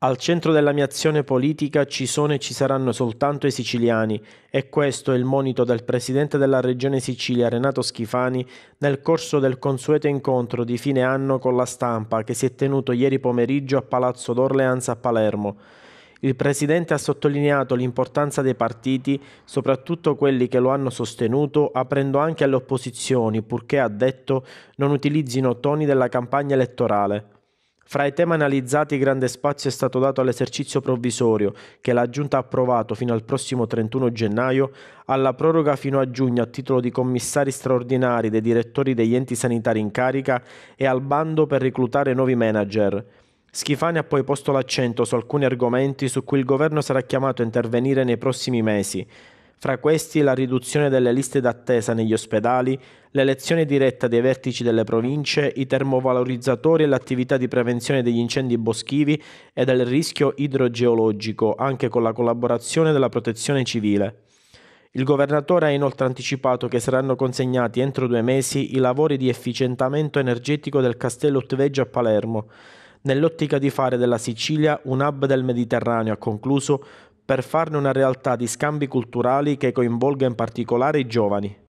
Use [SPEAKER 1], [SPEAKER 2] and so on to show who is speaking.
[SPEAKER 1] Al centro della mia azione politica ci sono e ci saranno soltanto i siciliani e questo è il monito del Presidente della Regione Sicilia Renato Schifani nel corso del consueto incontro di fine anno con la stampa che si è tenuto ieri pomeriggio a Palazzo d'Orleanza a Palermo. Il Presidente ha sottolineato l'importanza dei partiti, soprattutto quelli che lo hanno sostenuto, aprendo anche alle opposizioni, purché, ha detto, non utilizzino toni della campagna elettorale. Fra i temi analizzati grande spazio è stato dato all'esercizio provvisorio che la Giunta ha approvato fino al prossimo 31 gennaio, alla proroga fino a giugno a titolo di commissari straordinari dei direttori degli enti sanitari in carica e al bando per reclutare nuovi manager. Schifani ha poi posto l'accento su alcuni argomenti su cui il governo sarà chiamato a intervenire nei prossimi mesi, fra questi la riduzione delle liste d'attesa negli ospedali, l'elezione diretta dei vertici delle province, i termovalorizzatori e l'attività di prevenzione degli incendi boschivi e del rischio idrogeologico, anche con la collaborazione della protezione civile. Il governatore ha inoltre anticipato che saranno consegnati entro due mesi i lavori di efficientamento energetico del castello Utveggio a Palermo, nell'ottica di fare della Sicilia un hub del Mediterraneo, ha concluso per farne una realtà di scambi culturali che coinvolga in particolare i giovani.